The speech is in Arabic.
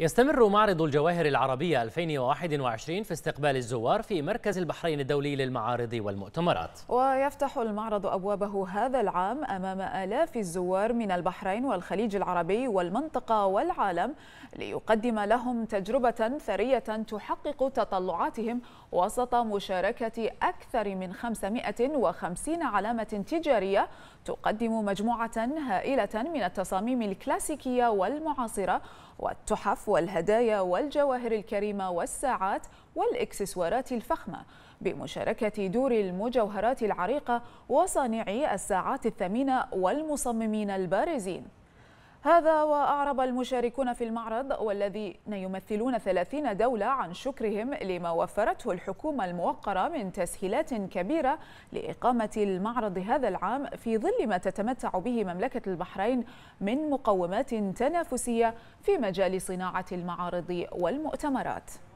يستمر معرض الجواهر العربية 2021 في استقبال الزوار في مركز البحرين الدولي للمعارض والمؤتمرات ويفتح المعرض أبوابه هذا العام أمام آلاف الزوار من البحرين والخليج العربي والمنطقة والعالم ليقدم لهم تجربة ثرية تحقق تطلعاتهم وسط مشاركة أكثر من 550 علامة تجارية تقدم مجموعة هائلة من التصاميم الكلاسيكية والمعاصرة والتحف التحف والهدايا والجواهر الكريمة والساعات والإكسسوارات الفخمة بمشاركة دور المجوهرات العريقة وصانعي الساعات الثمينة والمصممين البارزين هذا وأعرب المشاركون في المعرض والذين يمثلون 30 دولة عن شكرهم لما وفرته الحكومة الموقرة من تسهيلات كبيرة لإقامة المعرض هذا العام في ظل ما تتمتع به مملكة البحرين من مقومات تنافسية في مجال صناعة المعارض والمؤتمرات